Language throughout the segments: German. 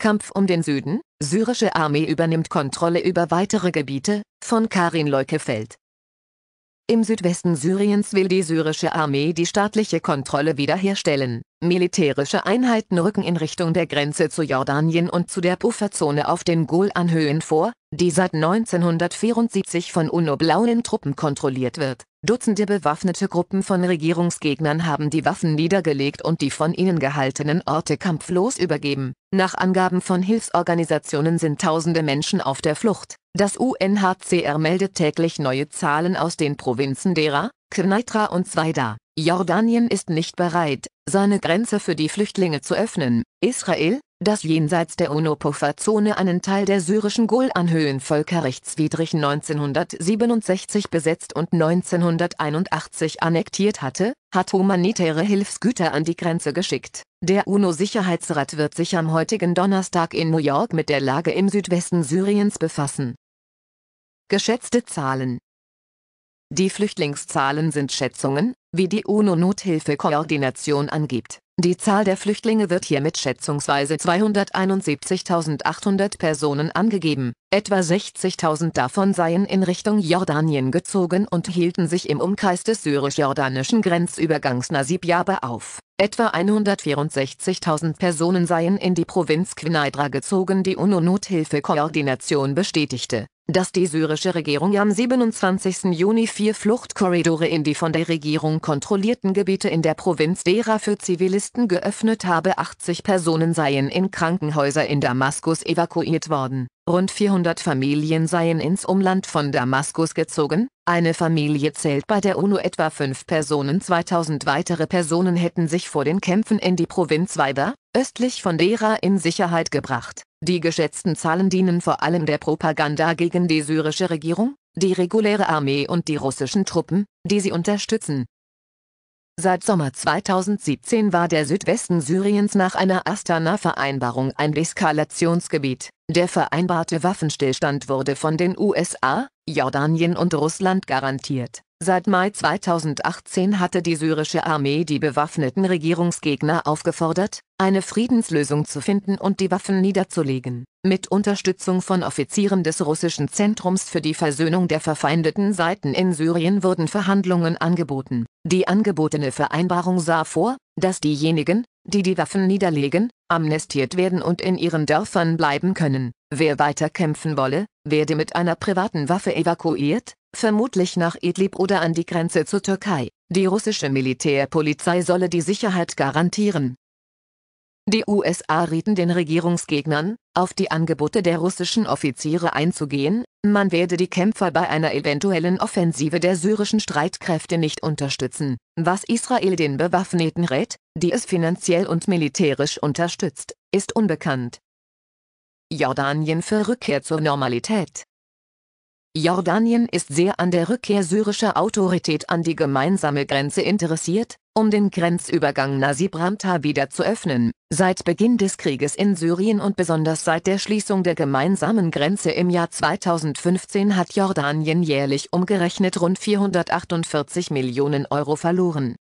Kampf um den Süden, syrische Armee übernimmt Kontrolle über weitere Gebiete, von Karin Leukefeld. Im Südwesten Syriens will die syrische Armee die staatliche Kontrolle wiederherstellen. Militärische Einheiten rücken in Richtung der Grenze zu Jordanien und zu der Pufferzone auf den Golanhöhen vor, die seit 1974 von UNO-blauen Truppen kontrolliert wird. Dutzende bewaffnete Gruppen von Regierungsgegnern haben die Waffen niedergelegt und die von ihnen gehaltenen Orte kampflos übergeben. Nach Angaben von Hilfsorganisationen sind tausende Menschen auf der Flucht. Das UNHCR meldet täglich neue Zahlen aus den Provinzen Dera, Kneitra und Zweida. Jordanien ist nicht bereit, seine Grenze für die Flüchtlinge zu öffnen. Israel, das jenseits der UNO-Pufferzone einen Teil der syrischen Golanhöhen völkerrechtswidrig 1967 besetzt und 1981 annektiert hatte, hat humanitäre Hilfsgüter an die Grenze geschickt. Der UNO-Sicherheitsrat wird sich am heutigen Donnerstag in New York mit der Lage im Südwesten Syriens befassen. Geschätzte Zahlen Die Flüchtlingszahlen sind Schätzungen, wie die uno nothilfe koordination angibt. Die Zahl der Flüchtlinge wird hier mit schätzungsweise 271.800 Personen angegeben, etwa 60.000 davon seien in Richtung Jordanien gezogen und hielten sich im Umkreis des syrisch-jordanischen Grenzübergangs Nasiriyaba auf Etwa 164.000 Personen seien in die Provinz Quneitra gezogen. Die UNO-Nothilfe-Koordination bestätigte, dass die syrische Regierung am 27. Juni vier Fluchtkorridore in die von der Regierung kontrollierten Gebiete in der Provinz Dera für Zivilisten geöffnet habe. 80 Personen seien in Krankenhäuser in Damaskus evakuiert worden Rund 400 Familien seien ins Umland von Damaskus gezogen, eine Familie zählt bei der UNO etwa fünf Personen. 2000 weitere Personen hätten sich vor den Kämpfen in die Provinz Weiber, östlich von Dera in Sicherheit gebracht. Die geschätzten Zahlen dienen vor allem der Propaganda gegen die syrische Regierung, die reguläre Armee und die russischen Truppen, die sie unterstützen. Seit Sommer 2017 war der Südwesten Syriens nach einer Astana-Vereinbarung ein Deskalationsgebiet. Der vereinbarte Waffenstillstand wurde von den USA, Jordanien und Russland garantiert. Seit Mai 2018 hatte die syrische Armee die bewaffneten Regierungsgegner aufgefordert, eine Friedenslösung zu finden und die Waffen niederzulegen. Mit Unterstützung von Offizieren des russischen Zentrums für die Versöhnung der verfeindeten Seiten in Syrien wurden Verhandlungen angeboten die angebotene Vereinbarung sah vor, dass diejenigen, die die Waffen niederlegen, amnestiert werden und in ihren Dörfern bleiben können. Wer weiter kämpfen wolle, werde mit einer privaten Waffe evakuiert, vermutlich nach Idlib oder an die Grenze zur Türkei. Die russische Militärpolizei solle die Sicherheit garantieren. Die USA rieten den Regierungsgegnern, auf die Angebote der russischen Offiziere einzugehen, man werde die Kämpfer bei einer eventuellen Offensive der syrischen Streitkräfte nicht unterstützen, was Israel den Bewaffneten rät, die es finanziell und militärisch unterstützt, ist unbekannt. Jordanien für Rückkehr zur Normalität Jordanien ist sehr an der Rückkehr syrischer Autorität an die gemeinsame Grenze interessiert, um den Grenzübergang Nasib Ramta wieder zu öffnen. Seit Beginn des Krieges in Syrien und besonders seit der Schließung der gemeinsamen Grenze im Jahr 2015 hat Jordanien jährlich umgerechnet rund 448 Millionen Euro verloren.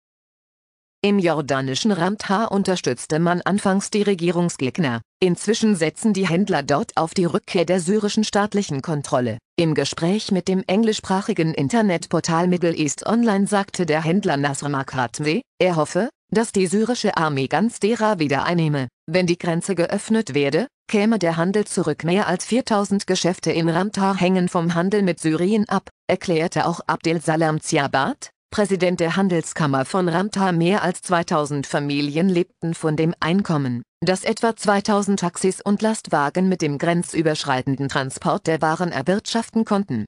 Im jordanischen Ramtha unterstützte man anfangs die Regierungsgegner, inzwischen setzen die Händler dort auf die Rückkehr der syrischen staatlichen Kontrolle. Im Gespräch mit dem englischsprachigen Internetportal Middle East Online sagte der Händler Nasr Makratwe, er hoffe, dass die syrische Armee ganz Dera wieder einnehme. Wenn die Grenze geöffnet werde, käme der Handel zurück. Mehr als 4000 Geschäfte in Ramtha hängen vom Handel mit Syrien ab, erklärte auch Abdel Salam Ziabat, Präsident der Handelskammer von Ramta, mehr als 2000 Familien lebten von dem Einkommen, das etwa 2000 Taxis und Lastwagen mit dem grenzüberschreitenden Transport der Waren erwirtschaften konnten.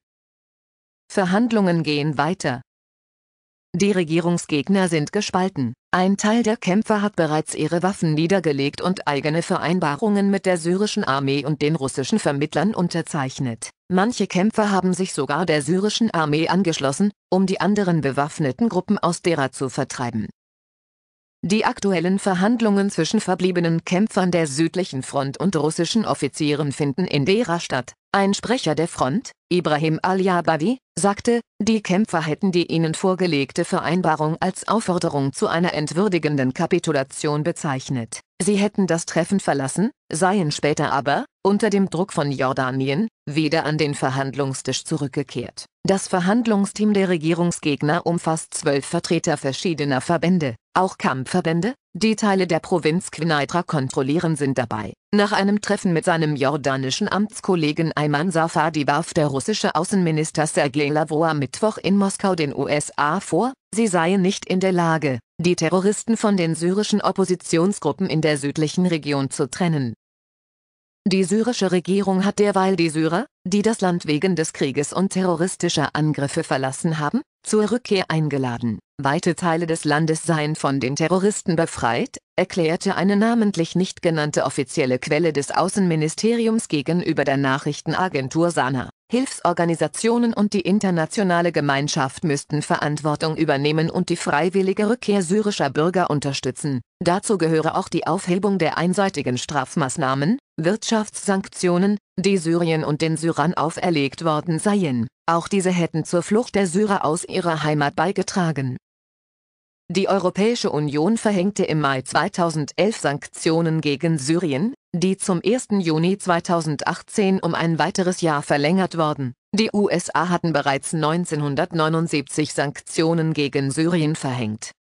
Verhandlungen gehen weiter. Die Regierungsgegner sind gespalten. Ein Teil der Kämpfer hat bereits ihre Waffen niedergelegt und eigene Vereinbarungen mit der syrischen Armee und den russischen Vermittlern unterzeichnet. Manche Kämpfer haben sich sogar der syrischen Armee angeschlossen, um die anderen bewaffneten Gruppen aus Dera zu vertreiben. Die aktuellen Verhandlungen zwischen verbliebenen Kämpfern der südlichen Front und russischen Offizieren finden in Dera statt. Ein Sprecher der Front, Ibrahim al-Jabawi, sagte, die Kämpfer hätten die ihnen vorgelegte Vereinbarung als Aufforderung zu einer entwürdigenden Kapitulation bezeichnet. Sie hätten das Treffen verlassen, seien später aber, unter dem Druck von Jordanien, wieder an den Verhandlungstisch zurückgekehrt. Das Verhandlungsteam der Regierungsgegner umfasst zwölf Vertreter verschiedener Verbände, auch Kampfverbände, die Teile der Provinz Quneitra kontrollieren sind dabei. Nach einem Treffen mit seinem jordanischen Amtskollegen Ayman Safadi warf der russische Außenminister Sergei Lavrov am Mittwoch in Moskau den USA vor, sie seien nicht in der Lage, die Terroristen von den syrischen Oppositionsgruppen in der südlichen Region zu trennen. Die syrische Regierung hat derweil die Syrer, die das Land wegen des Krieges und terroristischer Angriffe verlassen haben, zur Rückkehr eingeladen. Weite Teile des Landes seien von den Terroristen befreit, erklärte eine namentlich nicht genannte offizielle Quelle des Außenministeriums gegenüber der Nachrichtenagentur Sana. Hilfsorganisationen und die internationale Gemeinschaft müssten Verantwortung übernehmen und die freiwillige Rückkehr syrischer Bürger unterstützen. Dazu gehöre auch die Aufhebung der einseitigen Strafmaßnahmen, Wirtschaftssanktionen, die Syrien und den Syrern auferlegt worden seien. Auch diese hätten zur Flucht der Syrer aus ihrer Heimat beigetragen. Die Europäische Union verhängte im Mai 2011 Sanktionen gegen Syrien, die zum 1. Juni 2018 um ein weiteres Jahr verlängert wurden. Die USA hatten bereits 1979 Sanktionen gegen Syrien verhängt.